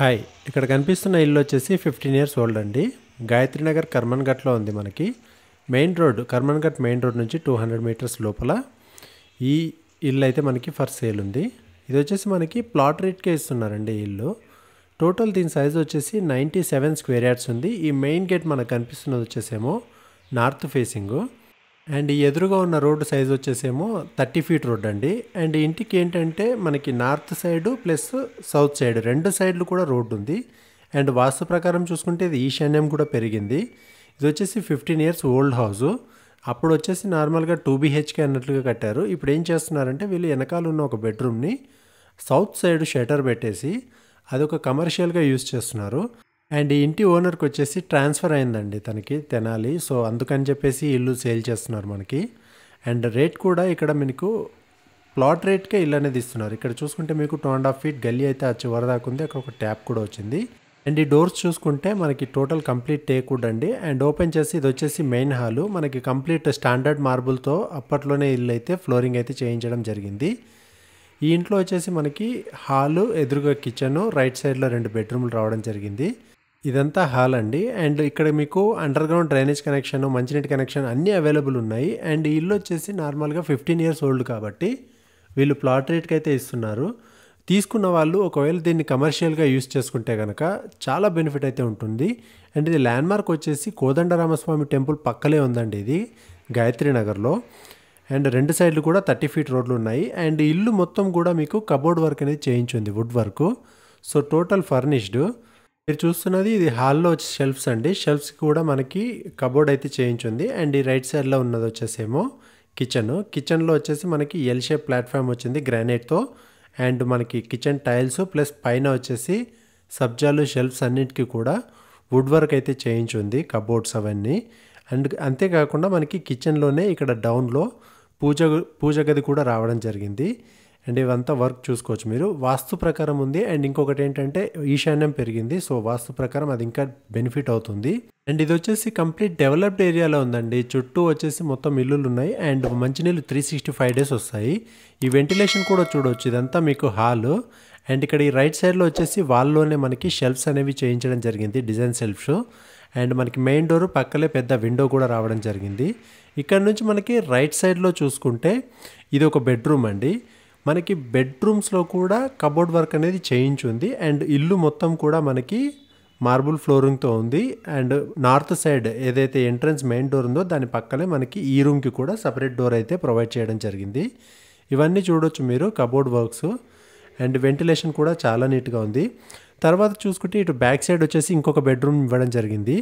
hi ఇక్కడ కనిపిస్తున్న ఇల్లు వచ్చేసి ఫిఫ్టీన్ ఇయర్స్ ఓల్డ్ అండి గాయత్రి నగర్ కర్మన్ఘట్లో ఉంది మనకి main road Karmanghat main road నుంచి టూ హండ్రెడ్ మీటర్స్ లోపల ఈ ఇల్లు అయితే మనకి ఫర్ సేల్ ఉంది ఇది వచ్చేసి మనకి ప్లాట్ రేట్కే ఇస్తున్నారండి ఇల్లు టోటల్ దీని సైజ్ వచ్చేసి నైంటీ సెవెన్ స్క్వేర్ యార్డ్స్ ఉంది ఈ మెయిన్ గేట్ మనకు కనిపిస్తున్నది వచ్చేసేమో నార్త్ ఫేసింగు అండ్ ఎదురుగా ఉన్న రోడ్డు సైజ్ వచ్చేసేమో థర్టీ ఫీట్ రోడ్ అండి అండ్ ఇంటికి ఏంటంటే మనకి north side plus south side రెండు సైడ్లు కూడా రోడ్డు ఉంది అండ్ వాస్తు ప్రకారం చూసుకుంటే ఇది ఈశాన్యం కూడా పెరిగింది ఇది వచ్చేసి ఫిఫ్టీన్ ఇయర్స్ ఓల్డ్ హౌసు అప్పుడు వచ్చేసి నార్మల్గా టూ బీహెచ్కే అన్నట్లుగా కట్టారు ఇప్పుడు ఏం చేస్తున్నారంటే వీళ్ళు వెనకాల ఉన్న ఒక బెడ్రూమ్ని సౌత్ సైడ్ షటర్ పెట్టేసి అదొక కమర్షియల్గా యూస్ చేస్తున్నారు అండ్ ఈ ఇంటి ఓనర్కి వచ్చేసి ట్రాన్స్ఫర్ అయిందండి తనకి తెనాలి సో అందుకని చెప్పేసి ఇల్లు సేల్ చేస్తున్నారు మనకి అండ్ రేట్ కూడా ఇక్కడ మీకు ప్లాట్ రేట్కే ఇల్లు అనేది ఇస్తున్నారు ఇక్కడ చూసుకుంటే మీకు టూ అండ్ హాఫ్ ఫీట్ గల్లీ అయితే వచ్చి వరదాకు ఉంది అక్కడ ఒక ట్యాప్ కూడా వచ్చింది అండ్ ఈ డోర్స్ చూసుకుంటే మనకి టోటల్ కంప్లీట్ టేక్ వుడ్ అండి అండ్ ఓపెన్ చేసి ఇది వచ్చేసి మెయిన్ హాలు మనకి కంప్లీట్ స్టాండర్డ్ మార్బుల్తో అప్పట్లోనే ఇల్లు అయితే ఫ్లోరింగ్ అయితే చేయించడం జరిగింది ఈ ఇంట్లో వచ్చేసి మనకి హాలు ఎదురుగా కిచెను రైట్ సైడ్లో రెండు బెడ్రూమ్లు రావడం జరిగింది ఇదంతా హాల్ అండి అండ్ ఇక్కడ మీకు అండర్ గ్రౌండ్ డ్రైనేజ్ కనెక్షన్ మంచినీటి కనెక్షన్ అన్నీ అవైలబుల్ ఉన్నాయి అండ్ ఇల్లు వచ్చేసి నార్మల్గా ఫిఫ్టీన్ ఇయర్స్ ఓల్డ్ కాబట్టి వీళ్ళు ప్లాట్ రేట్కి అయితే ఇస్తున్నారు తీసుకున్న వాళ్ళు ఒకవేళ దీన్ని కమర్షియల్గా యూస్ చేసుకుంటే కనుక చాలా బెనిఫిట్ అయితే ఉంటుంది అండ్ ఇది ల్యాండ్మార్క్ వచ్చేసి కోదండరామస్వామి టెంపుల్ పక్కలే ఉందండి ఇది గాయత్రి నగర్లో అండ్ రెండు సైడ్లు కూడా థర్టీ ఫీట్ రోడ్లు ఉన్నాయి అండ్ ఇల్లు మొత్తం కూడా మీకు కబోర్డ్ వర్క్ అనేది చేయించింది wood work so total furnished మీరు చూస్తున్నది ఇది హాల్లో వచ్చి షెల్ఫ్స్ అండి షెల్ఫ్స్ కూడా మనకి కబోర్డ్ అయితే చేయించుంది అండ్ ఈ రైట్ సైడ్లో ఉన్నది వచ్చేసేమో కిచెన్ కిచెన్లో వచ్చేసి మనకి ఎల్ షేప్ ప్లాట్ఫామ్ వచ్చింది గ్రానైట్తో అండ్ మనకి కిచెన్ టైల్స్ ప్లస్ పైన వచ్చేసి సబ్జాలు షెల్ఫ్స్ అన్నింటికి కూడా వుడ్ వర్క్ అయితే చేయించుంది కబోర్డ్స్ అవన్నీ అండ్ అంతేకాకుండా మనకి కిచెన్లోనే ఇక్కడ డౌన్లో పూజ పూజ గది కూడా రావడం జరిగింది అండ్ ఇవంతా వర్క్ చూసుకోవచ్చు మీరు వాస్తు ప్రకారం ఉంది అండ్ ఇంకొకటి ఏంటంటే ఈశాన్యం పెరిగింది సో వాస్తు ప్రకారం అది ఇంకా బెనిఫిట్ అవుతుంది అండ్ ఇది వచ్చేసి కంప్లీట్ డెవలప్డ్ ఏరియాలో ఉందండి చుట్టూ వచ్చేసి మొత్తం ఇల్లులు ఉన్నాయి అండ్ మంచినీళ్ళు త్రీ సిక్స్టీ ఫైవ్ డేస్ వస్తాయి ఈ వెంటిలేషన్ కూడా చూడవచ్చు ఇదంతా మీకు హాల్ అండ్ ఇక్కడ ఈ రైట్ సైడ్లో వచ్చేసి వాళ్ళలోనే మనకి షెల్ఫ్స్ అనేవి చేయించడం జరిగింది డిజైన్ షెల్ఫ్స్ అండ్ మనకి మెయిన్ డోర్ పక్కలే పెద్ద విండో కూడా రావడం జరిగింది ఇక్కడ నుంచి మనకి రైట్ సైడ్లో చూసుకుంటే ఇది ఒక బెడ్రూమ్ అండి మనకి బెడ్రూమ్స్లో కూడా కబోర్డ్ వర్క్ అనేది చేయించుంది అండ్ ఇల్లు మొత్తం కూడా మనకి మార్బుల్ ఫ్లోరింగ్తో ఉంది అండ్ నార్త్ సైడ్ ఏదైతే ఎంట్రన్స్ మెయిన్ డోర్ ఉందో దాని పక్కనే మనకి ఈ రూమ్కి కూడా సపరేట్ డోర్ అయితే ప్రొవైడ్ చేయడం జరిగింది ఇవన్నీ చూడొచ్చు మీరు కబోర్డ్ వర్క్స్ అండ్ వెంటిలేషన్ కూడా చాలా నీట్గా ఉంది తర్వాత చూసుకుంటే ఇటు బ్యాక్ సైడ్ వచ్చేసి ఇంకొక బెడ్రూమ్ ఇవ్వడం జరిగింది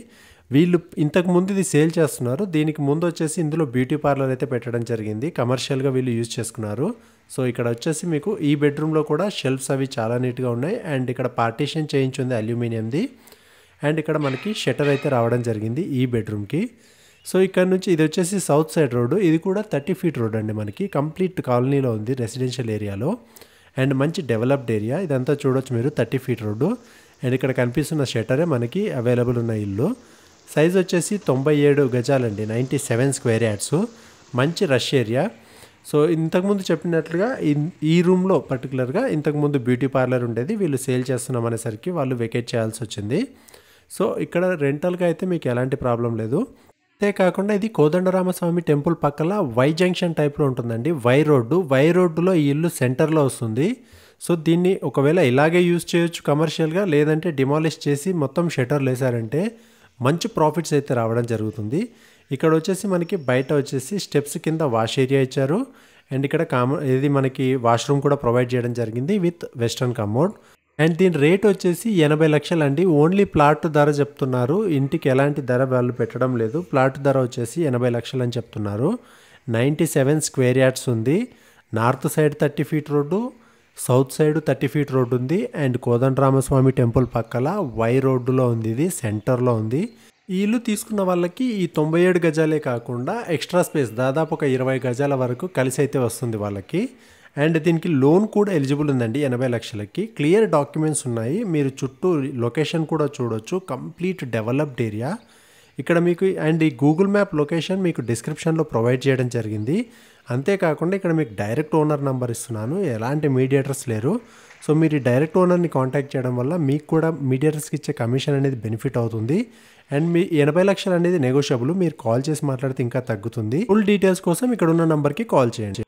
వీళ్ళు ఇంతకు ముందు ఇది సేల్ చేస్తున్నారు దీనికి ముందు వచ్చేసి ఇందులో బ్యూటీ పార్లర్ అయితే పెట్టడం జరిగింది కమర్షియల్గా వీళ్ళు యూజ్ చేసుకున్నారు సో ఇక్కడ వచ్చేసి మీకు ఈ బెడ్రూమ్లో కూడా షెల్ఫ్స్ అవి చాలా నీట్గా ఉన్నాయి అండ్ ఇక్కడ పార్టీషన్ చేయించుంది అల్యూమినియంది అండ్ ఇక్కడ మనకి షటర్ అయితే రావడం జరిగింది ఈ బెడ్రూమ్కి సో ఇక్కడ నుంచి ఇది వచ్చేసి సౌత్ సైడ్ రోడ్డు ఇది కూడా థర్టీ ఫీట్ రోడ్ అండి మనకి కంప్లీట్ కాలనీలో ఉంది రెసిడెన్షియల్ ఏరియాలో అండ్ మంచి డెవలప్డ్ ఏరియా ఇదంతా చూడొచ్చు మీరు థర్టీ ఫీట్ రోడ్డు అండ్ ఇక్కడ కనిపిస్తున్న షటరే మనకి అవైలబుల్ ఉన్న ఇల్లు సైజ్ వచ్చేసి తొంభై ఏడు గజాలండి నైంటీ సెవెన్ స్క్వేర్ యాడ్స్ మంచి రష్ ఏరియా సో ఇంతకుముందు చెప్పినట్లుగా ఈ రూమ్లో పర్టికులర్గా ఇంతకుముందు బ్యూటీ పార్లర్ ఉండేది వీళ్ళు సేల్ చేస్తున్నాం అనేసరికి వాళ్ళు వెకేట్ చేయాల్సి వచ్చింది సో ఇక్కడ రెంటల్గా అయితే మీకు ఎలాంటి ప్రాబ్లం లేదు అంతేకాకుండా ఇది కోదండరామస్వామి టెంపుల్ పక్కల వై జంక్షన్ టైప్లో ఉంటుందండి వై రోడ్డు వై రోడ్డులో ఈ ఇల్లు సెంటర్లో వస్తుంది సో దీన్ని ఒకవేళ ఇలాగే యూజ్ చేయొచ్చు కమర్షియల్గా లేదంటే డిమాలిష్ చేసి మొత్తం షటర్లు వేసారంటే మంచి ప్రాఫిట్స్ అయితే రావడం జరుగుతుంది ఇక్కడ వచ్చేసి మనకి బయట వచ్చేసి స్టెప్స్ కింద వాష్ ఏరియా ఇచ్చారు అండ్ ఇక్కడ కామో ఇది మనకి వాష్రూమ్ కూడా ప్రొవైడ్ చేయడం జరిగింది విత్ వెస్ట్రన్ కమోడ్ అండ్ దీని రేట్ వచ్చేసి ఎనభై లక్షలు అండి ఓన్లీ ప్లాట్ ధర చెప్తున్నారు ఇంటికి ఎలాంటి ధర వాళ్ళు పెట్టడం లేదు ప్లాట్ ధర వచ్చేసి ఎనభై లక్షలు అని చెప్తున్నారు నైంటీ సెవెన్ స్క్వేర్ యార్డ్స్ ఉంది north side thirty feet road south side thirty feet road ఉంది అండ్ కోదండరామస్వామి టెంపుల్ పక్కల వై రోడ్డులో ఉంది ఇది సెంటర్లో ఉంది ఈ ఇల్లు తీసుకున్న వాళ్ళకి ఈ తొంభై ఏడు గజాలే కాకుండా ఎక్స్ట్రా స్పేస్ దాదాపు ఒక ఇరవై గజాల వరకు కలిసి అయితే వస్తుంది వాళ్ళకి అండ్ దీనికి లోన్ కూడా ఎలిజిబుల్ ఉందండి ఎనభై లక్షలకి క్లియర్ డాక్యుమెంట్స్ ఉన్నాయి మీరు చుట్టూ లొకేషన్ కూడా చూడొచ్చు కంప్లీట్ డెవలప్డ్ ఏరియా ఇక్కడ మీకు అండ్ ఈ గూగుల్ మ్యాప్ లొకేషన్ మీకు డిస్క్రిప్షన్లో ప్రొవైడ్ చేయడం జరిగింది అంతేకాకుండా ఇక్కడ మీకు డైరెక్ట్ ఓనర్ నంబర్ ఇస్తున్నాను ఎలాంటి మీడియేటర్స్ లేరు సో మీరు డైరెక్ట్ ఓనర్ని కాంటాక్ట్ చేయడం వల్ల మీకు కూడా మీడియేటర్స్కి ఇచ్చే కమిషన్ అనేది బెనిఫిట్ అవుతుంది అండ్ మీ ఎనభై లక్షలు అనేది నెగోషియబుల్ మీరు కాల్ చేసి మాట్లాడితే ఇంకా తగ్గుతుంది ఫుల్ డీటెయిల్స్ కోసం ఇక్కడ ఉన్న నంబర్కి కాల్ చేయండి